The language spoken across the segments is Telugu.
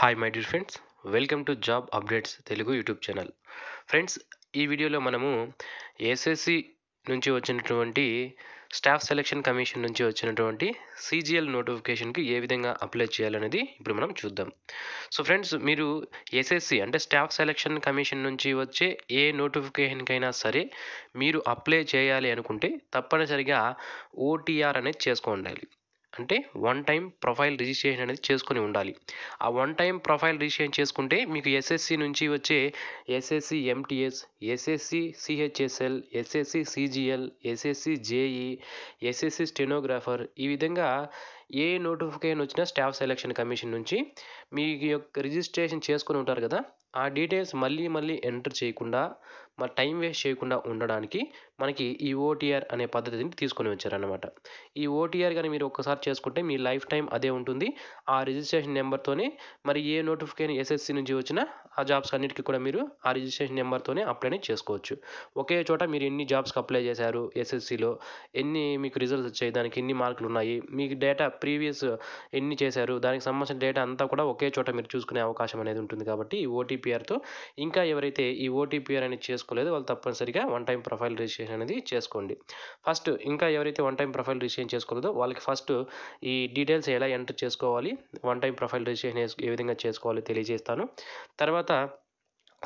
hi my dear friends welcome to job updates Telugu YouTube channel friends ఈ వీడియోలో మనము ఎస్ఎస్సి నుంచి వచ్చినటువంటి స్టాఫ్ సెలక్షన్ కమిషన్ నుంచి వచ్చినటువంటి సీజీఎల్ నోటిఫికేషన్కి ఏ విధంగా అప్లై చేయాలనేది ఇప్పుడు మనం చూద్దాం సో ఫ్రెండ్స్ మీరు ఎస్ఎస్సి అంటే స్టాఫ్ సెలక్షన్ కమిషన్ నుంచి వచ్చే ఏ నోటిఫికేషన్కైనా సరే మీరు అప్లై చేయాలి అనుకుంటే తప్పనిసరిగా ఓటీఆర్ అనేది చేసుకోండాలి అంటే వన్ టైం ప్రొఫైల్ రిజిస్ట్రేషన్ అనేది చేసుకొని ఉండాలి ఆ వన్ టైం ప్రొఫైల్ రిజిస్ట్రేషన్ చేసుకుంటే మీకు ఎస్ఎస్సి నుంచి వచ్చే SSC MTS SSC CHSL SSC CGL SSC JE SSC stenographer ఈ విధంగా ఏ నోటిఫికేషన్ వచ్చినా స్టాఫ్ సెలక్షన్ కమిషన్ నుంచి మీ యొక్క రిజిస్ట్రేషన్ చేసుకుని ఉంటారు కదా ఆ డీటెయిల్స్ మళ్ళీ మళ్ళీ ఎంటర్ చేయకుండా మన టైం వేస్ట్ చేయకుండా ఉండడానికి మనకి ఈ ఓటీఆర్ అనే పద్ధతిని తీసుకొని వచ్చారనమాట ఈ ఓటీఆర్ కానీ మీరు ఒక్కసారి చేసుకుంటే మీ లైఫ్ టైం అదే ఉంటుంది ఆ రిజిస్ట్రేషన్ నెంబర్తోనే మరి ఏ నోటిఫికేషన్ ఎస్ఎస్సి నుంచి వచ్చినా ఆ జాబ్స్ అన్నిటికీ కూడా మీరు ఆ రిజిస్ట్రేషన్ నెంబర్తోనే అప్లై చేసుకోవచ్చు ఒకే చోట మీరు ఎన్ని జాబ్స్కి అప్లై చేశారు ఎస్ఎస్సిలో ఎన్ని మీకు రిజల్ట్స్ వచ్చాయి దానికి ఎన్ని మార్కులు ఉన్నాయి మీకు డేటా ప్రీవియస్ ఎన్ని చేశారు దానికి సంబంధించిన డేటా అంతా కూడా ఒకే చోట మీరు చూసుకునే అవకాశం అనేది ఉంటుంది కాబట్టి ఈ ఓటీపీఆర్తో ఇంకా ఎవరైతే ఈ ఓటీపీఆర్ అనేది చేసుకు చేసుకోలేదు వాళ్ళు తప్పనిసరిగా వన్ టైం ప్రొఫైల్ రిజిస్ట్రేషన్ అనేది చేసుకోండి ఫస్ట్ ఇంకా ఎవరైతే వన్ టైం ప్రొఫైల్ రిజిస్ట్రేషన్ చేసుకోలేదో వాళ్ళకి ఫస్ట్ ఈ డీటెయిల్స్ ఎలా ఎంటర్ చేసుకోవాలి వన్ టైం ప్రొఫైల్ రిజిస్ట్రేషన్ ఏ విధంగా చేసుకోవాలో తెలియజేస్తాను తర్వాత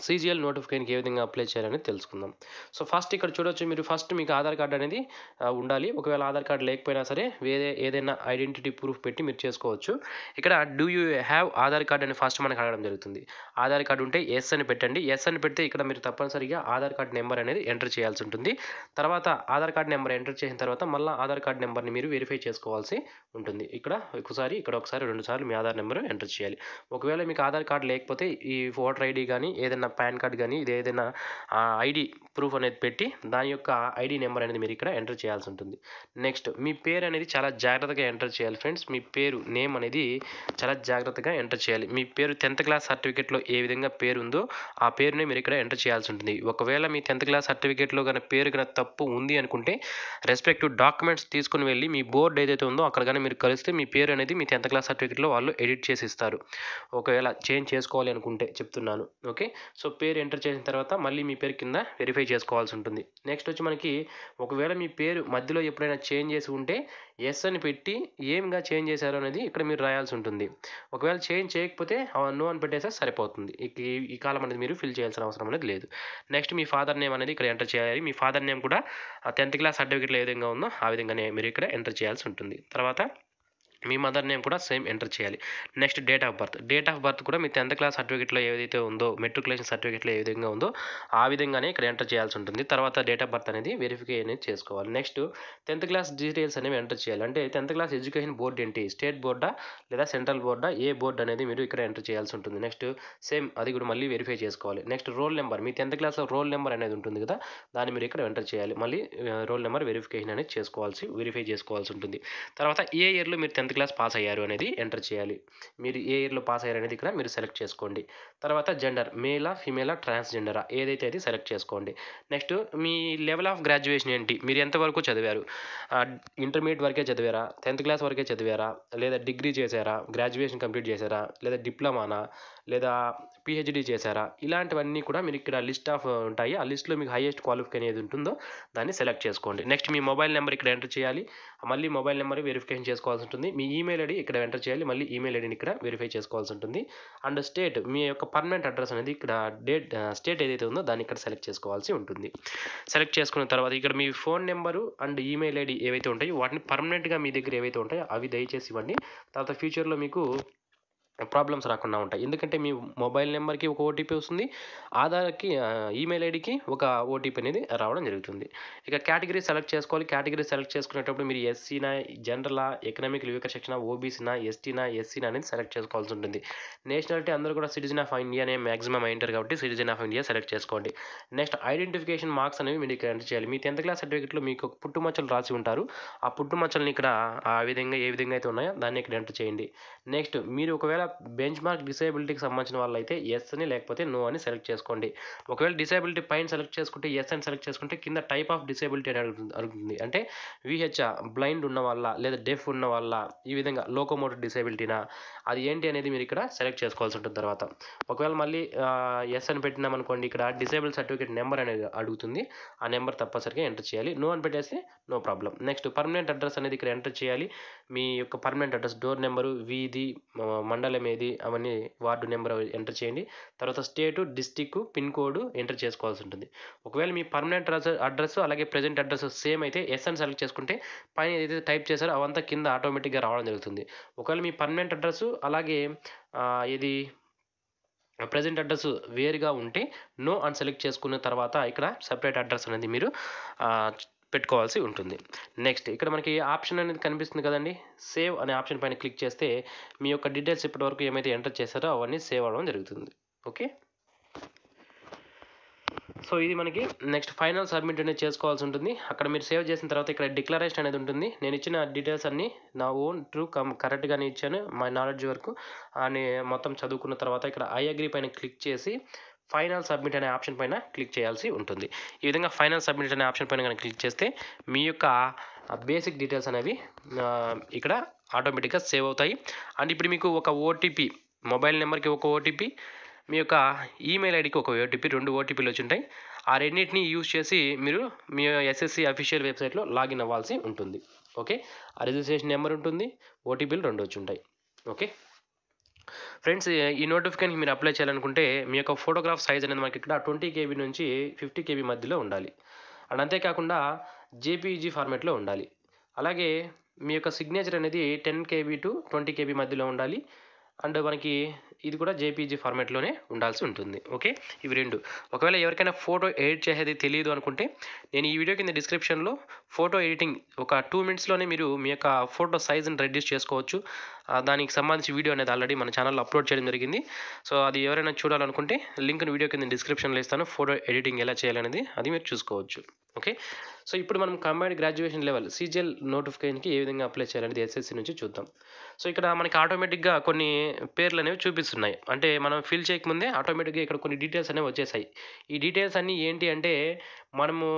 సీజీఎల్ నోటిఫికేషన్కి ఏ విధంగా అప్లై చేయాలని తెలుసుకుందాం సో ఫస్ట్ ఇక్కడ చూడొచ్చు మీరు ఫస్ట్ మీకు ఆధార్ కార్డ్ అనేది ఉండాలి ఒకవేళ ఆధార్ కార్డ్ లేకపోయినా సరే వేరే ఏదైనా ఐడెంటిటీ ప్రూఫ్ పెట్టి మీరు చేసుకోవచ్చు ఇక్కడ do you have Aadhaar card అని ఫస్ట్ మనకు అడగడం జరుగుతుంది ఆధార్ కార్డు ఉంటే ఎస్ అని పెట్టండి ఎస్ అని పెడితే ఇక్కడ మీరు తప్పనిసరిగా ఆధార్ కార్డ్ నెంబర్ అనేది ఎంటర్ చేయాల్సి ఉంటుంది తర్వాత ఆధార్ కార్డ్ నెంబర్ ఎంటర్ చేసిన తర్వాత మళ్ళీ ఆధార్ కార్డ్ నెంబర్ని మీరు వెరిఫై చేసుకోవాల్సి ఉంటుంది ఇక్కడ ఒకసారి ఇక్కడ ఒకసారి రెండుసార్లు మీ ఆధార్ నెంబర్ ఎంటర్ చేయాలి ఒకవేళ మీకు ఆధార్ కార్డ్ లేకపోతే ఈ ఓటర్ ఐడి కానీ ఏదైనా ఏదైనా పాన్ కార్డ్ కానీ ఇది ఏదైనా ఐడి ప్రూఫ్ అనేది పెట్టి దాని యొక్క ఐడి నెంబర్ అనేది మీరు ఇక్కడ ఎంటర్ చేయాల్సి ఉంటుంది నెక్స్ట్ మీ పేరు అనేది చాలా జాగ్రత్తగా ఎంటర్ చేయాలి ఫ్రెండ్స్ మీ పేరు నేమ్ అనేది చాలా జాగ్రత్తగా ఎంటర్ చేయాలి మీ పేరు టెన్త్ క్లాస్ సర్టిఫికేట్లో ఏ విధంగా పేరు ఉందో ఆ పేరునే మీరు ఇక్కడ ఎంటర్ చేయాల్సి ఉంటుంది ఒకవేళ మీ టెన్త్ క్లాస్ సర్టిఫికేట్లో కానీ పేరు కానీ తప్పు ఉంది అనుకుంటే రెస్పెక్టివ్ డాక్యుమెంట్స్ తీసుకుని వెళ్ళి మీ బోర్డు ఏదైతే ఉందో అక్కడ కానీ మీరు కలిస్తే మీ పేరు అనేది మీ టెన్త్ క్లాస్ సర్టిఫికేట్లో వాళ్ళు ఎడిట్ చేసి ఇస్తారు ఒకవేళ చేంజ్ చేసుకోవాలి అనుకుంటే చెప్తున్నాను ఓకే సో పేరు ఎంటర్ చేసిన తర్వాత మళ్ళీ మీ పేరు కింద వెరిఫై చేసుకోవాల్సి ఉంటుంది నెక్స్ట్ వచ్చి మనకి ఒకవేళ మీ పేరు మధ్యలో ఎప్పుడైనా చేంజ్ చేసి ఉంటే ఎస్ అని పెట్టి ఏమిగా చేంజ్ చేశారు అనేది ఇక్కడ మీరు రాయాల్సి ఉంటుంది ఒకవేళ చేంజ్ చేయకపోతే నో అని పెట్టేస్తే సరిపోతుంది ఈ కాలం అనేది మీరు ఫిల్ చేయాల్సిన అవసరం అనేది లేదు నెక్స్ట్ మీ ఫాదర్ నేమ్ అనేది ఇక్కడ ఎంటర్ చేయాలి మీ ఫాదర్ నేమ్ కూడా టెన్త్ క్లాస్ సర్టిఫికేట్లో ఏ విధంగా ఉందో ఆ విధంగానే మీరు ఇక్కడ ఎంటర్ చేయాల్సి ఉంటుంది తర్వాత మీ మదర్ నేమ్ కూడా సేమ్ ఎంటర్ చేయాలి next date of birth date of birth కూడా మీ టెన్త్ క్లాస్ సర్టిఫికేట్లో ఏదైతే ఉందో మెట్రికులేషన్ సర్టిఫికేట్లో ఏ విధంగా ఉందో ఆ విధంగానే ఇక్కడ ఎంటర్ చేయాల్సి ఉంటుంది తర్వాత డేట్ ఆఫ్ బర్త్ అనేది వెరిఫికే అనేది చేసుకోవాలి నెక్స్ట్ టెన్త్ క్లాస్ డీటెయిల్స్ అనేవి ఎంటర్ చేయాలి అంటే టెన్త్ క్లాస్ ఎడ్యుకేషన్ బోర్డు ఏంటి స్టేట్ బోర్డా లేదా సెంట్రల్ బోర్డా ఏ బోర్డు అనేది మీరు ఇక్కడ ఎంటర్ చేయాల్సి ఉంటుంది నెక్స్ట్ సేమ్ అది కూడా మళ్ళీ వెరిఫై చేసుకోవాలి నెక్స్ట్ రోల్ నెంబర్ మీ టెన్త్ క్లాస్ రోల్ నెంబర్ అనేది ఉంటుంది కదా దాన్ని మీరు ఇక్కడ ఎంటర్ చేయాలి మళ్ళీ రోల్ నెంబర్ వెరిఫికేషన్ అనేది చేసుకోవాల్సి వెరిఫై చేసుకోవాల్సి ఉంటుంది తర్వాత ఏ ఇయర్లో మీరు టెన్త్ టెన్త్ క్లాస్ పాస్ అయ్యారు అనేది ఎంటర్ చేయాలి మీరు ఏ ఇయర్లో పాస్ అయ్యారు అనేది ఇక్కడ మీరు సెలెక్ట్ చేసుకోండి తర్వాత జెండర్ మేలా ఫిమేలా ట్రాన్స్జెండరా ఏదైతే అది సెలెక్ట్ చేసుకోండి నెక్స్ట్ మీ లెవెల్ ఆఫ్ గ్రాడ్యుయేషన్ ఏంటి మీరు ఎంతవరకు చదివారు ఇంటర్మీడియట్ వరకే చదివారా టెన్త్ క్లాస్ వరకే చదివారా లేదా డిగ్రీ చేశారా గ్రాడ్యుయేషన్ కంప్లీట్ చేశారా లేదా డిప్లొమానా లేదా పిహెచ్డి చేశారా ఇలాంటివన్నీ కూడా మీరు ఇక్కడ లిస్ట్ ఆఫ్ ఉంటాయి ఆ లిస్ట్లో మీకు హైయెస్ట్ క్వాలిఫికేషన్ ఏది ఉంటుందో దాన్ని సెలెక్ట్ చేసుకోండి నెక్స్ట్ మీ మొబైల్ నెంబర్ ఇక్కడ ఎంటర్ చేయాలి మళ్ళీ మొబైల్ నెంబర్ వెరిఫికేషన్ చేసుకోవాల్సి ఉంటుంది మీ ఈమెయిల్ ఐడి ఇక్కడ ఎంటర్ చేయాలి మళ్ళీ ఈమెయిల్ ఐడిని ఇక్కడ వెరిఫై చేసుకోవాల్సి ఉంటుంది అండ్ స్టేట్ మీ యొక్క పర్మనెంట్ అడ్రస్ అనేది ఇక్కడ డేట్ స్టేట్ ఏదైతే ఉందో దాన్ని ఇక్కడ సెలెక్ట్ చేసుకోవాల్సి ఉంటుంది సెలెక్ట్ చేసుకున్న తర్వాత ఇక్కడ మీ phone number and email ID ఏవైతే ఉంటాయో వాటిని పర్మనెంట్గా మీ దగ్గర ఏవైతే ఉంటాయో అవి దయచేసి ఇవ్వండి తర్వాత ఫ్యూచర్లో మీకు ప్రాబ్లమ్స్ రాకుండా ఉంటాయి ఎందుకంటే మీ మొబైల్ నెంబర్కి ఒక ఓటీపీ వస్తుంది ఆధార్కి ఈమెయిల్ ఐడికి ఒక ఓటీపీ అనేది రావడం జరుగుతుంది ఇక కేటగిరీ సెలెక్ట్ చేసుకోవాలి కేటగిరీ సెలెక్ట్ చేసుకునేటప్పుడు మీరు ఎస్సీనా జనరలా ఎకనామిక్ లివిక శిక్షణ ఓబీసీనా ఎస్టీనా ఎస్సీనా అనేది సెలెక్ట్ చేసుకోవాల్సి ఉంటుంది నేషనాలిటీ అందరూ కూడా సిటిజన్ ఆఫ్ ఇండియా అనే మ్యాక్సిమం అయింటారు కాబట్టి సిటిజన్ ఆఫ్ ఇండియా సెలెక్ట్ చేసుకోండి నెక్స్ట్ ఐడెంటిఫికేషన్ మార్క్స్ అనేవి మీరు ఇక్కడ ఎంటర్ చేయాలి మీ టెన్త్ క్లాస్ సర్టిఫికేట్లో మీకు పుట్టుమచ్చలు రాసి ఉంటారు ఆ పుట్టుమచ్చల్ని ఇక్కడ ఆ విధంగా ఏ విధంగా అయితే ఉన్నాయో దాన్ని ఇక్కడ ఎంటర్ చేయండి నెక్స్ట్ మీరు ఒకవేళ బెంచ్ మార్క్ డిసేబిలిటీకి సంబంధించిన వాళ్ళైతే ఎస్ అని లేకపోతే నో అని సెలెక్ట్ చేసుకోండి ఒకవేళ డిసేబిలిటీ పైన సెలెక్ట్ చేసుకుంటే ఎస్ అని సెలెక్ట్ చేసుకుంటే కింద టైప్ ఆఫ్ డిసేబిలిటీ అని అడుగుతుంది అడుగుతుంది అంటే విహెచ్ఆ బ్లైండ్ ఉన్న వల్ల లేదా డెఫ్ ఉన్న వల్ల ఈ విధంగా లోకోమోటివ్ డిసేబిలిటీనా అది ఏంటి అనేది మీరు ఇక్కడ సెలెక్ట్ చేసుకోవాల్సి ఉంటుంది తర్వాత ఒకవేళ మళ్ళీ ఎస్ అని పెట్టినాం అనుకోండి ఇక్కడ డిసేబుల్ సర్టిఫికేట్ నెంబర్ అనేది అడుగుతుంది ఆ నెంబర్ తప్పనిసరిగా ఎంటర్ చేయాలి నో అని పెట్టేస్తే no problem next permanent address అనేది ఇక్కడ ఎంటర్ చేయాలి మీ యొక్క పర్మనెంట్ అడ్రస్ డోర్ నెంబరు వీధి మండలం మండలం ఏది అవన్నీ వార్డు నెంబర్ ఎంటర్ చేయండి తర్వాత state district pin code enter చేసుకోవాల్సి ఉంటుంది ఒకవేళ మీ పర్మనెంట్ అడ్రస్ అలాగే ప్రజెంట్ అడ్రస్ సేమ్ అయితే ఎస్ అని సెలెక్ట్ చేసుకుంటే పైన ఏదైతే టైప్ చేశారో అవంతా కింద ఆటోమేటిక్గా రావడం జరుగుతుంది ఒకవేళ మీ పర్మనెంట్ అడ్రస్ అలాగే ఇది ప్రజెంట్ అడ్రస్ వేరుగా ఉంటే నో అని సెలెక్ట్ చేసుకున్న తర్వాత ఇక్కడ సపరేట్ అడ్రస్ అనేది మీరు పెట్టుకోవాల్సి ఉంటుంది నెక్స్ట్ ఇక్కడ మనకి ఆప్షన్ అనేది కనిపిస్తుంది కదండి సేవ్ అనే ఆప్షన్ పైన క్లిక్ చేస్తే మీ యొక్క డీటెయిల్స్ ఇప్పటివరకు ఏమైతే ఎంటర్ చేశారో అవన్నీ సేవ్ అవ్వడం జరుగుతుంది ఓకే సో ఇది మనకి నెక్స్ట్ ఫైనల్ సబ్మిట్ అనేది చేసుకోవాల్సి ఉంటుంది అక్కడ మీరు సేవ్ చేసిన తర్వాత ఇక్కడ డిక్లరేషన్ అనేది ఉంటుంది నేను ఇచ్చిన డీటెయిల్స్ అన్నీ నా ఓన్ ట్రూ కమ్ కరెక్ట్గానే ఇచ్చాను మా నాలెడ్జ్ వరకు అని మొత్తం చదువుకున్న తర్వాత ఇక్కడ ఐ అగ్రీ పైన క్లిక్ చేసి ఫైనల్ సబ్మిట్ అనే ఆప్షన్ పైన క్లిక్ చేయాల్సి ఉంటుంది ఈ విధంగా ఫైనల్ సబ్మిట్ అనే ఆప్షన్ పైన కనుక క్లిక్ చేస్తే మీ యొక్క బేసిక్ డీటెయిల్స్ అనేవి ఇక్కడ ఆటోమేటిక్గా సేవ్ అవుతాయి అండ్ ఇప్పుడు మీకు ఒక ఓటీపీ మొబైల్ నెంబర్కి ఒక ఓటీపీ మీ యొక్క ఈమెయిల్ ఐడికి ఒక ఓటీపీ రెండు ఓటీపీలు వచ్చి ఉంటాయి ఆ రెండింటిని యూజ్ చేసి మీరు మీ ఎస్ఎస్సి అఫీషియల్ వెబ్సైట్లో లాగిన్ అవ్వాల్సి ఉంటుంది ఓకే ఆ రిజిస్ట్రేషన్ నెంబర్ ఉంటుంది ఓటీపీలు రెండు వచ్చి ఉంటాయి ఓకే ఫ్రెండ్స్ ఈ నోటిఫికేషన్కి మీరు అప్లై చేయాలనుకుంటే మీ యొక్క ఫోటోగ్రాఫ్ సైజ్ అనేది మనకి ఇక్కడ ట్వంటీ కేబీ నుంచి ఫిఫ్టీ కేబీ మధ్యలో ఉండాలి అండ్ అంతేకాకుండా జేపీజీ ఫార్మేట్లో ఉండాలి అలాగే మీ యొక్క సిగ్నేచర్ అనేది ten KB to twenty KB మధ్యలో ఉండాలి అండ్ మనకి ఇది కూడా జేపీజీ ఫార్మేట్లోనే ఉండాల్సి ఉంటుంది ఓకే ఇవి రెండు ఒకవేళ ఎవరికైనా ఫోటో ఎడిట్ చేసేది తెలియదు అనుకుంటే నేను ఈ వీడియో కింద డిస్క్రిప్షన్లో ఫోటో ఎడిటింగ్ ఒక టూ మినిట్స్లోనే మీరు మీ యొక్క ఫోటో సైజ్ని రెడ్యూస్ చేసుకోవచ్చు దానికి సంబంధించి వీడియో అనేది ఆల్రెడీ మన ఛానల్లో అప్లోడ్ చేయడం జరిగింది సో అది ఎవరైనా చూడాలనుకుంటే లింక్ను వీడియో కింద డిస్క్రిప్షన్లో ఇస్తాను ఫోటో ఎడిటింగ్ ఎలా చేయాలనేది అది మీరు చూసుకోవచ్చు ఓకే సో ఇప్పుడు మనం కంబైన్డ్ గ్రాడ్యుయేషన్ లెవెల్ సీజీఎల్ నోటిఫికేషన్కి ఏ విధంగా అప్లై చేయాలనేది ఎస్ఎస్సి నుంచి చూద్దాం సో ఇక్కడ మనకి ఆటోమేటిక్గా కొన్ని పేర్లు అనేవి చూపిస్తున్నాయి అంటే మనం ఫిల్ చేయకముందే ఆటోమేటిక్గా ఇక్కడ కొన్ని డీటెయిల్స్ అనేవి వచ్చేసాయి ఈ డీటెయిల్స్ అన్నీ ఏంటి అంటే మనము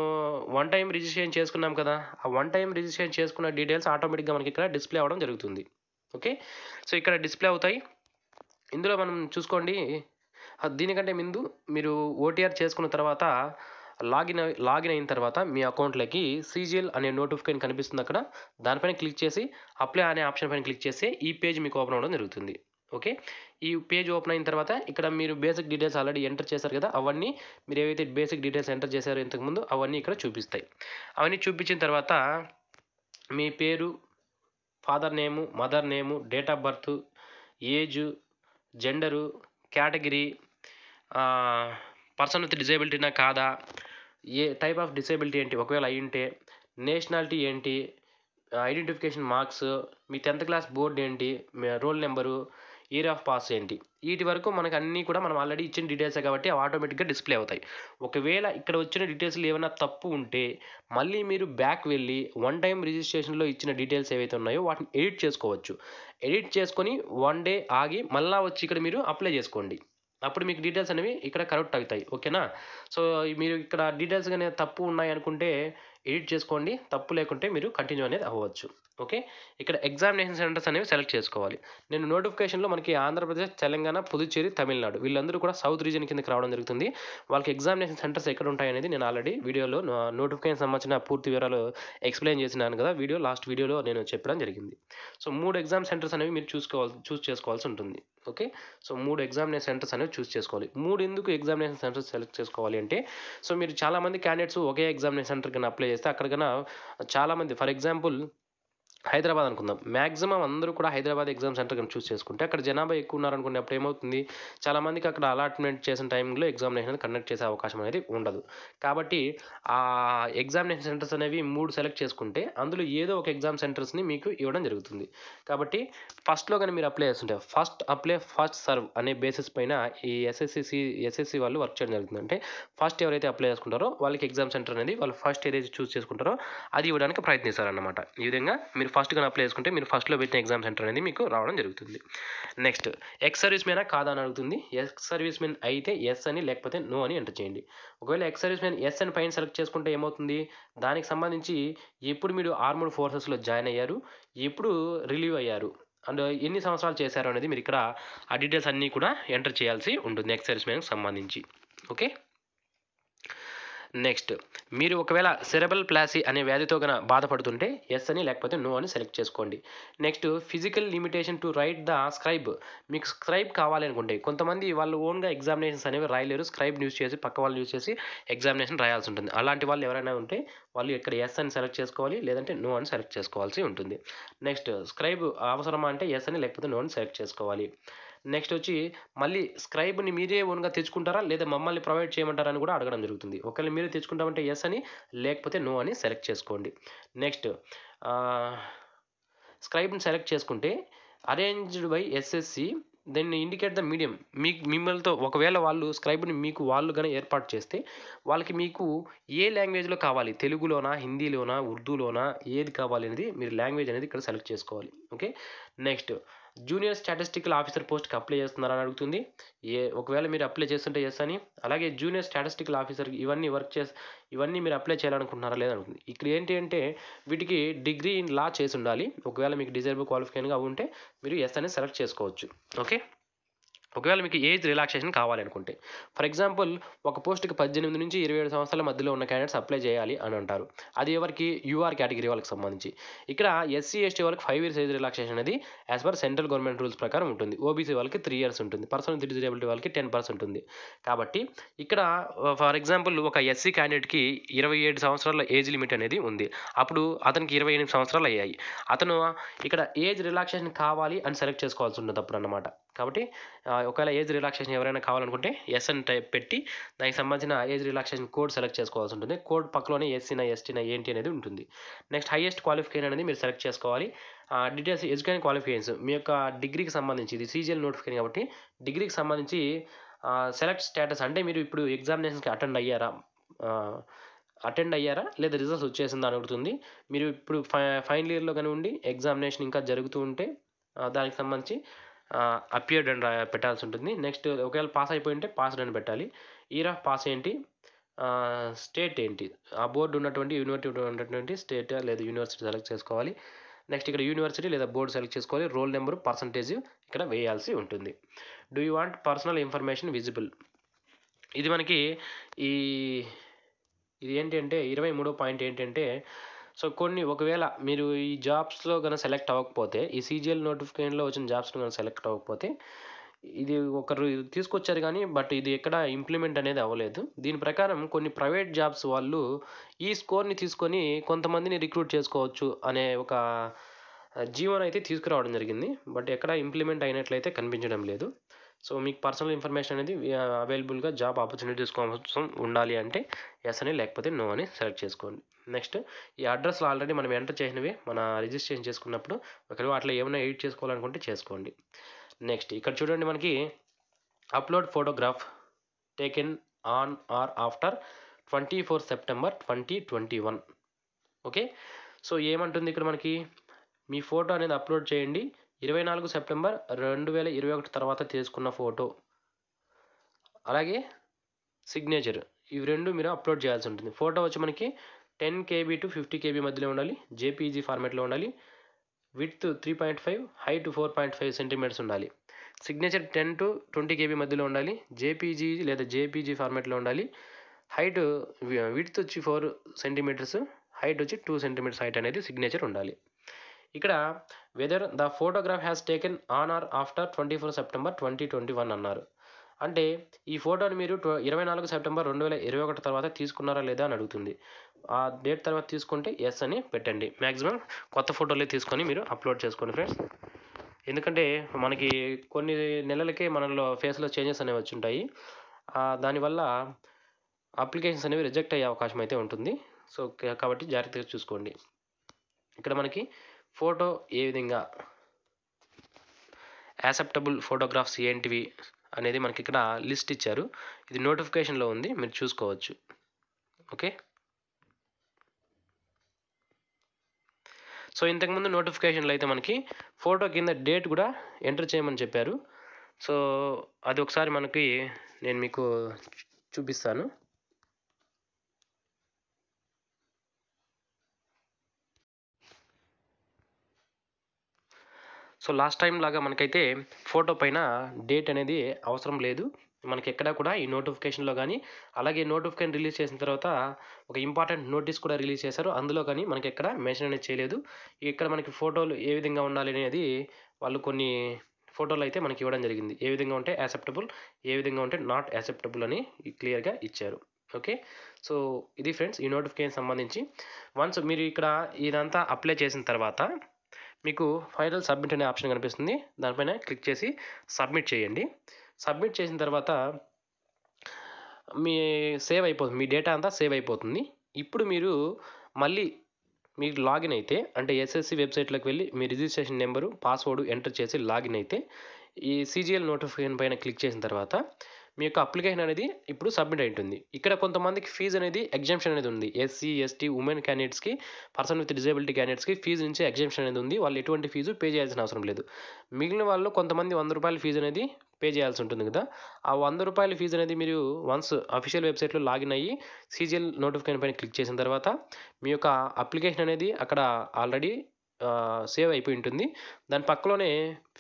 వన్ టైం రిజిస్ట్రేషన్ చేసుకున్నాం కదా ఆ వన్ టైం రిజిస్ట్రేషన్ చేసుకున్న డీటెయిల్స్ ఆటోమేటిక్గా మనకి ఇక్కడ డిస్ప్లే అవ్వడం జరుగుతుంది ఓకే సో ఇక్కడ డిస్ప్లే అవుతాయి ఇందులో మనం చూసుకోండి దీనికంటే ముందు మీరు ఓటీఆర్ చేసుకున్న తర్వాత లాగిన్ లాగిన్ అయిన తర్వాత మీ అకౌంట్లోకి సీజిఎల్ అనే నోటిఫికేషన్ కనిపిస్తుంది అక్కడ దానిపైన క్లిక్ చేసి అప్లై అనే ఆప్షన్ పైన క్లిక్ చేస్తే ఈ పేజ్ మీకు ఓపెన్ అవ్వడం జరుగుతుంది ఓకే ఈ పేజ్ ఓపెన్ అయిన తర్వాత ఇక్కడ మీరు బేసిక్ డీటెయిల్స్ ఆల్రెడీ ఎంటర్ చేశారు కదా అవన్నీ మీరు ఏవైతే బేసిక్ డీటెయిల్స్ ఎంటర్ చేశారో ఇంతకుముందు అవన్నీ ఇక్కడ చూపిస్తాయి అవన్నీ చూపించిన తర్వాత మీ పేరు father name mother name date of birth age gender category person with డిజేబిలిటీనా కాదా ఏ టైప్ ఆఫ్ డిసేబిలిటీ ఏంటి ఒకవేళ అయి ఉంటే నేషనాలిటీ ఏంటి ఐడెంటిఫికేషన్ మార్క్స్ మీ టెన్త్ క్లాస్ బోర్డు ఏంటి roll number area of pass ఏంటి వీటి వరకు మనకు అన్నీ కూడా మనం ఆల్రెడీ ఇచ్చిన డీటెయిల్సే కాబట్టి అవి ఆటోమేటిక్గా డిస్ప్లే అవుతాయి ఒకవేళ ఇక్కడ వచ్చిన డీటెయిల్స్లు ఏమైనా తప్పు ఉంటే మళ్ళీ మీరు బ్యాక్ వెళ్ళి వన్ టైం రిజిస్ట్రేషన్లో ఇచ్చిన డీటెయిల్స్ ఏవైతే ఉన్నాయో వాటిని ఎడిట్ చేసుకోవచ్చు ఎడిట్ చేసుకొని వన్ డే ఆగి మళ్ళీ వచ్చి ఇక్కడ మీరు అప్లై చేసుకోండి అప్పుడు మీకు డీటెయిల్స్ అనేవి ఇక్కడ కరెక్ట్ అవుతాయి ఓకేనా సో మీరు ఇక్కడ డీటెయిల్స్ కానీ తప్పు ఉన్నాయి అనుకుంటే ఎడిట్ చేసుకోండి తప్పు లేకుంటే మీరు కంటిన్యూ అనేది అవ్వచ్చు ఓకే ఇక్కడ ఎగ్జామినేషన్ సెంటర్స్ అనేవి సెలెక్ట్ చేసుకోవాలి నేను నోటిఫికేషన్లో మనకి ఆంధ్రప్రదేశ్ తెలంగాణ పుదుచ్చేరి తమిళనాడు వీళ్ళందరూ కూడా సౌత్ రీజన్ కిందకి రావడం జరుగుతుంది వాళ్ళకి ఎగ్జామినేషన్ సెంటర్స్ ఎక్కడ ఉంటాయనేది నేను ఆల్రెడీ వీడియోలో నోటిఫికేషన్ సంబంధించిన పూర్తి వివరాలు ఎక్స్ప్లెయిన్ చేసినాను కదా వీడియో లాస్ట్ వీడియోలో నేను చెప్పడం జరిగింది సో మూడు ఎగ్జామ్ సెంటర్స్ అనేవి మీరు చూసుకోవాల్సి చూస్ చేసుకోవాల్సి ఉంటుంది ఓకే సో మూడు ఎగ్జామినేషన్ సెంటర్స్ అనేవి చూస్ చేసుకోవాలి మూడు ఎందుకు ఎగ్జామినేషన్ సెంటర్స్ సెలెక్ట్ చేసుకోవాలి అంటే సో మీరు చాలామంది క్యాండిడేట్స్ ఒకే ఎగ్జామినేషన్ సెంటర్ కన్నా అప్లై చేస్తే అక్కడ చాలామంది ఫర్ ఎగ్జాంపుల్ హైదరాబాద్ అనుకుందాం మ్యాక్సిమం అందరూ కూడా హైదరాబాద్ ఎగ్జామ్ సెంటర్ కనుక చూస్ చేసుకుంటే అక్కడ జనాభా ఎక్కువ ఉన్నారనుకున్నప్పుడు ఏమవుతుంది చాలామందికి అక్కడ అలాట్మెంట్ చేసిన టైంలో ఎగ్జామినేషన్ కండక్ట్ చేసే అవకాశం అనేది ఉండదు కాబట్టి ఆ ఎగ్జామినేషన్ సెంటర్స్ అనేవి మూడు సెలెక్ట్ చేసుకుంటే అందులో ఏదో ఒక ఎగ్జామ్ సెంటర్స్ని మీకు ఇవ్వడం జరుగుతుంది కాబట్టి ఫస్ట్లో కానీ మీరు అప్లై చేస్తుంటే ఫస్ట్ అప్లై ఫస్ట్ సర్వ్ అనే బేసిస్ పైన ఈ ఎస్ఎస్సిసి ఎస్ఎస్సి వాళ్ళు వర్క్ చేయడం జరుగుతుంది అంటే ఫస్ట్ ఎవరైతే అప్లై చేసుకుంటారో వాళ్ళకి ఎగ్జామ్ సెంటర్ అనేది వాళ్ళు ఫస్ట్ ఏదైతే చూస్ చేసుకుంటారో అది ఇవ్వడానికి ప్రయత్నిస్తారు అన్నమాట ఈ విధంగా మీరు ఫస్ట్గా అప్లై చేసుకుంటే మీరు ఫస్ట్లో పెట్టిన ఎగ్జామ్ సెంటర్ అనేది మీకు రావడం జరుగుతుంది నెక్స్ట్ ఎక్స్ సర్వీస్ మ్యానా కాదా అని అడుగుతుంది ఎక్స్ సర్వీస్ మ్యాన్ అయితే ఎస్ అని లేకపోతే నో అని ఎంటర్ చేయండి ఒకవేళ ఎక్స్ సర్వీస్ మ్యాన్ ఎస్ అని పైన సెలెక్ట్ చేసుకుంటే ఏమవుతుంది దానికి సంబంధించి ఎప్పుడు మీరు ఆర్మడ్ ఫోర్సెస్లో జాయిన్ అయ్యారు ఎప్పుడు రిలీవ్ అయ్యారు అండ్ ఎన్ని సంవత్సరాలు చేశారు అనేది మీరు ఇక్కడ ఆ డీటెయిల్స్ అన్నీ కూడా ఎంటర్ చేయాల్సి ఉంటుంది ఎక్స్ సర్వీస్ మ్యాన్కి సంబంధించి ఓకే నెక్స్ట్ మీరు ఒకవేళ సెరబల్ ప్లాసీ అనే వ్యాధితో గన బాధపడుతుంటే ఎస్ అని లేకపోతే నో అని సెలెక్ట్ చేసుకోండి next physical limitation to write the scribe మీకు స్క్రైబ్ కావాలనుకుంటే కొంతమంది వాళ్ళు ఓన్గా ఎగ్జామినేషన్స్ అనేవి రాయలేరు స్క్రైబ్ యూస్ చేసి పక్క వాళ్ళు యూజ్ చేసి ఎగ్జామినేషన్ రాయాల్సి ఉంటుంది అలాంటి వాళ్ళు ఎవరైనా ఉంటే వాళ్ళు ఇక్కడ ఎస్ అని సెలెక్ట్ చేసుకోవాలి లేదంటే నో అని సెలెక్ట్ చేసుకోవాల్సి ఉంటుంది నెక్స్ట్ స్క్రైబ్ అవసరమా అంటే ఎస్ అని లేకపోతే నో అని సెలెక్ట్ చేసుకోవాలి నెక్స్ట్ వచ్చి మళ్ళీ స్క్రైబ్ని మీరే ఓన్గా తెచ్చుకుంటారా లేదా మమ్మల్ని ప్రొవైడ్ చేయమంటారా అని కూడా అడగడం జరుగుతుంది ఒకవేళ మీరే తెచ్చుకుంటామంటే ఎస్ అని లేకపోతే నో అని సెలెక్ట్ చేసుకోండి నెక్స్ట్ స్క్రైబ్ని సెలెక్ట్ చేసుకుంటే arranged by SSC then indicate the medium మీ మిమ్మల్తో ఒకవేళ వాళ్ళు స్క్రైబ్ని మీకు వాళ్ళు కానీ ఏర్పాటు చేస్తే వాళ్ళకి మీకు ఏ లాంగ్వేజ్లో కావాలి తెలుగులోనా హిందీలోనా ఉర్దూలోనా ఏది కావాలి అనేది మీరు లాంగ్వేజ్ అనేది ఇక్కడ సెలెక్ట్ చేసుకోవాలి okay next junior statistical officer పోస్ట్కి అప్లై చేస్తున్నారని అడుగుతుంది ఏ ఒకవేళ మీరు అప్లై చేస్తుంటే ఎస్ అని అలాగే జూనియర్ స్టాటిస్టికల్ ఆఫీసర్ ఇవన్నీ వర్క్ చేసి ఇవన్నీ మీరు అప్లై చేయాలనుకుంటున్నారా లేదని అడుగుతుంది ఇక్కడ ఏంటి అంటే వీటికి డిగ్రీ ఇన్ లా చేసి ఉండాలి ఒకవేళ మీకు డిజైర్బుల్ క్వాలిఫికేషన్గా ఉంటే మీరు ఎస్ అని సెలెక్ట్ చేసుకోవచ్చు ఓకే ఒకవేళ మీకు ఏజ్ రిలాక్సేషన్ కావాలనుకుంటే ఫర్ ఎగ్జాంపుల్ ఒక పోస్ట్కి పద్దెనిమిది నుంచి ఇరవై ఏడు సంవత్సరాల మధ్యలో ఉన్న క్యాండిడేట్స్ అప్లై చేయాలి అని అంటారు అది ఎవరికి యూఆర్ కేటగిరీ వాళ్ళకి సంబంధించి ఇక్కడ ఎస్సీ ఎస్టీ వాళ్ళకి ఫైవ్ ఇయర్స్ ఏజ్ రిలాక్సేషన్ అనేది as per central government rules ప్రకారం ఉంటుంది ఓబీసీ వాళ్ళకి త్రీ ఇయర్స్ ఉంటుంది పర్సనల్ విత్ వాళ్ళకి టెన్ పర్సెంట్ ఉంది కాబట్టి ఇక్కడ ఫర్ uh, ఎగ్జాంపుల్ ఒక ఎస్సీ క్యాండిడేట్కి ఇరవై ఏడు సంవత్సరాల ఏజ్ లిమిట్ అనేది ఉంది అప్పుడు అతనికి ఇరవై ఎనిమిది సంవత్సరాలు అయ్యాయి అతను ఇక్కడ ఏజ్ రిలాక్సేషన్ కావాలి అని సెలెక్ట్ చేసుకోవాల్సి ఉంటుంది అప్పుడు అన్నమాట కాబట్టి ఒకవేళ ఏజ్ రిలాక్సేషన్ ఎవరైనా కావాలనుకుంటే ఎస్ అని టైప్ పెట్టి దానికి సంబంధించిన ఏజ్ రిలాక్సేషన్ కోడ్ సెలెక్ట్ చేసుకోవాల్సి ఉంటుంది కోడ్ పక్కలోనే ఎస్సీనా ఎస్టీనా ఏంటి అనేది ఉంటుంది నెక్స్ట్ హైయెస్ట్ క్వాలిఫికేషన్ అనేది మీరు సెలెక్ట్ చేసుకోవాలి డీటెయిల్స్ ఎడ్యుకేషన్ క్వాలిఫికేషన్స్ మీ యొక్క డిగ్రీకి సంబంధించి ఇది సీజియల్ నోటిఫికేషన్ కాబట్టి డిగ్రీకి సంబంధించి సెలెక్ట్ స్టేటస్ అంటే మీరు ఇప్పుడు ఎగ్జామినేషన్స్కి అటెండ్ అయ్యారా అటెండ్ అయ్యారా లేదా రిజల్ట్స్ వచ్చేసిందా అని అడుగుతుంది మీరు ఇప్పుడు ఫై ఫైనల్ ఇయర్లో కానీ ఉండి ఎగ్జామినేషన్ ఇంకా జరుగుతూ ఉంటే దానికి సంబంధించి అపియర్డ్ అని uh, పెట్టాల్సి ఉంటుంది నెక్స్ట్ ఒకవేళ పాస్ అయిపోయి ఉంటే పాస్డ్ అని పెట్టాలి ఇయర్ ఆఫ్ పాస్ ఏంటి స్టేట్ ఏంటి ఆ బోర్డు ఉన్నటువంటి యూనివర్సిటీ ఉన్నటువంటి స్టేట్ లేదా యూనివర్సిటీ సెలెక్ట్ చేసుకోవాలి నెక్స్ట్ ఇక్కడ యూనివర్సిటీ లేదా బోర్డు సెలెక్ట్ చేసుకోవాలి రోల్ నెంబర్ పర్సంటేజ్ ఇక్కడ వేయాల్సి ఉంటుంది do you want personal information visible ఇది మనకి ఈ ఇది ఏంటంటే ఇరవై మూడో పాయింట్ ఏంటంటే సో కొన్ని ఒకవేళ మీరు ఈ జాబ్స్లో కనుక సెలెక్ట్ అవ్వకపోతే ఈ సీజీఎల్ నోటిఫికేషన్లో వచ్చిన జాబ్స్లో కనుక సెలెక్ట్ అవ్వకపోతే ఇది ఒకరు తీసుకొచ్చారు కానీ బట్ ఇది ఎక్కడ ఇంప్లిమెంట్ అనేది అవ్వలేదు దీని ప్రకారం కొన్ని ప్రైవేట్ జాబ్స్ వాళ్ళు ఈ స్కోర్ని తీసుకొని కొంతమందిని రిక్రూట్ చేసుకోవచ్చు అనే ఒక జీవోని అయితే తీసుకురావడం జరిగింది బట్ ఎక్కడ ఇంప్లిమెంట్ అయినట్లయితే కనిపించడం లేదు సో మీకు పర్సనల్ ఇన్ఫర్మేషన్ అనేది అవైలబుల్గా జాబ్ ఆపర్చునిటీస్ కోసం ఉండాలి అంటే ఎస్ అని లేకపోతే నో అని సెలెక్ట్ చేసుకోండి నెక్స్ట్ ఈ అడ్రస్లో ఆల్రెడీ మనం ఎంటర్ చేసినవి మన రిజిస్ట్రేషన్ చేసుకున్నప్పుడు ఒకవేళ అట్లా ఏమైనా ఎడిట్ చేసుకోవాలనుకుంటే చేసుకోండి నెక్స్ట్ ఇక్కడ చూడండి మనకి upload photograph taken on or after twenty four September twenty twenty one okay so ఏమంటుంది ఇక్కడ మనకి మీ ఫోటో అనేది అప్లోడ్ చేయండి ఇరవై నాలుగు సెప్టెంబర్ రెండు వేల ఇరవై ఒకటి తర్వాత తీసుకున్న ఫోటో అలాగే సిగ్నేచర్ ఇవి రెండు మీరు అప్లోడ్ చేయాల్సి ఉంటుంది ఫోటో వచ్చి మనకి ten KB to fifty KB మధ్యలో ఉండాలి జేపీజీ ఫార్మేట్లో ఉండాలి width three point five height four point five centimeters ఉండాలి signature ten to twenty KB మధ్యలో ఉండాలి జేపీజీ లేదా జేపీజీ ఫార్మాట్లో ఉండాలి హైట్ విత్ వచ్చి ఫోర్ సెంటీమీటర్స్ హైట్ వచ్చి టూ సెంటీమీటర్స్ హైట్ అనేది సిగ్నేచర్ ఉండాలి ఇక్కడ whether the photograph has taken on or after twenty four September twenty twenty one అన్నారు అంటే ఈ ఫోటోని మీరు ఇరవై నాలుగు సెప్టెంబర్ రెండు వేల ఇరవై ఒకటి తర్వాత తీసుకున్నారా లేదా అని అడుగుతుంది ఆ డేట్ తర్వాత తీసుకుంటే ఎస్ అని పెట్టండి మ్యాక్సిమం కొత్త ఫోటోలే తీసుకొని మీరు అప్లోడ్ చేసుకోండి ఫ్రెండ్స్ ఎందుకంటే మనకి కొన్ని నెలలకే మనలో ఫేస్లో చేంజెస్ అనేవి వచ్చి ఉంటాయి దానివల్ల అప్లికేషన్స్ అనేవి రిజెక్ట్ అయ్యే అవకాశం అయితే ఉంటుంది సో కాబట్టి జాగ్రత్తగా చూసుకోండి ఇక్కడ మనకి ఫోటో ఏ విధంగా యాసెప్టబుల్ ఫోటోగ్రాఫ్స్ ఏంటివి అనేది మనకి ఇక్కడ లిస్ట్ ఇచ్చారు ఇది నోటిఫికేషన్లో ఉంది మీరు చూసుకోవచ్చు ఓకే సో ఇంతకుముందు నోటిఫికేషన్లో అయితే మనకి ఫోటో కింద డేట్ కూడా ఎంటర్ చేయమని చెప్పారు సో అది ఒకసారి మనకి నేను మీకు చూపిస్తాను సో లాస్ట్ టైం లాగా మనకైతే ఫోటో పైన డేట్ అనేది అవసరం లేదు మనకి ఎక్కడ కూడా ఈ నోటిఫికేషన్లో కానీ అలాగే నోటిఫికేషన్ రిలీజ్ చేసిన తర్వాత ఒక ఇంపార్టెంట్ నోటీస్ కూడా రిలీజ్ చేశారు అందులో కానీ మనకి ఎక్కడ మెన్షన్ అనేది చేయలేదు ఇక్కడ మనకి ఫోటోలు ఏ విధంగా ఉండాలి అనేది వాళ్ళు కొన్ని ఫోటోలు అయితే మనకి ఇవ్వడం జరిగింది ఏ విధంగా ఉంటే యాక్సెప్టబుల్ ఏ విధంగా ఉంటే నాట్ యాక్సెప్టబుల్ అని క్లియర్గా ఇచ్చారు ఓకే సో ఇది ఫ్రెండ్స్ ఈ నోటిఫికేషన్ సంబంధించి వన్స్ మీరు ఇక్కడ ఇదంతా అప్లై చేసిన తర్వాత మీకు ఫైనల్ సబ్మిట్ అనే ఆప్షన్ కనిపిస్తుంది దానిపైన క్లిక్ చేసి సబ్మిట్ చేయండి సబ్మిట్ చేసిన తర్వాత మీ సేవ్ అయిపోతుంది మీ డేటా అంతా సేవ్ అయిపోతుంది ఇప్పుడు మీరు మళ్ళీ మీరు లాగిన్ అయితే అంటే ఎస్ఎస్సి వెబ్సైట్లోకి వెళ్ళి మీ రిజిస్ట్రేషన్ నెంబరు పాస్వర్డ్ ఎంటర్ చేసి లాగిన్ అయితే ఈ సీజీఎల్ నోటిఫికేషన్ పైన క్లిక్ చేసిన తర్వాత మీ యొక్క అప్లికేషన్ అనేది ఇప్పుడు సబ్మిట్ అయి ఉంటుంది ఇక్కడ కొంతమందికి ఫీజు అనేది ఎగ్జామ్షన్ అనేది ఉంది ఎస్సీ ఎస్టీ ఉమెన్ క్యాండిడేట్స్కి పర్సన్ విత్ డిజేబిలిటీ క్యాండిడేట్స్కి ఫీజు నుంచి ఎగ్జామ్షన్ అనేది ఉంది వాళ్ళు ఎటువంటి ఫీజు పే చేయాల్సిన అవసరం లేదు మిగిలిన వాళ్ళు కొంతమంది వంద రూపాయల ఫీజు అనేది పే చేయాల్సి ఉంటుంది కదా ఆ వంద రూపాయల ఫీజు అనేది మీరు వన్స్ అఫీషియల్ వెబ్సైట్లో లాగిన్ అయ్యి సీజిఎల్ నోటిఫికేషన్ పైన క్లిక్ చేసిన తర్వాత మీ యొక్క అప్లికేషన్ అనేది అక్కడ ఆల్రెడీ సేవ్ అయిపోయి ఉంటుంది దాని పక్కలోనే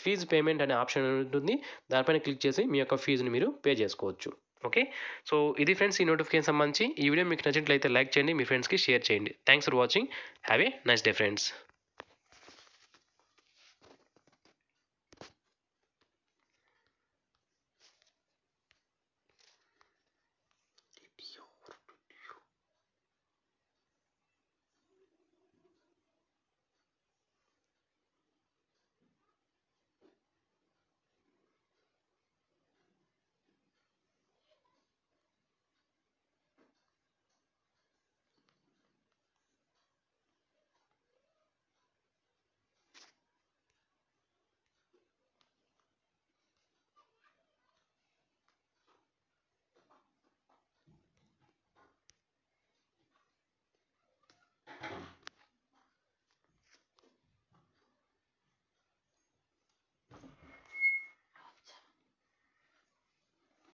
ఫీజు పేమెంట్ అనే ఆప్షన్ ఉంటుంది దానిపైన క్లిక్ చేసి మీ యొక్క ఫీజుని మీరు పే చేసుకోవచ్చు ఓకే సో ఇది ఫ్రెండ్స్ ఈ నోటిఫికేషన్ సంబంధించి ఈ వీడియో మీకు నచ్చినట్లయితే లైక్ చేయండి మీ ఫ్రెండ్స్కి షేర్ చేయండి thanks for watching have a nice day friends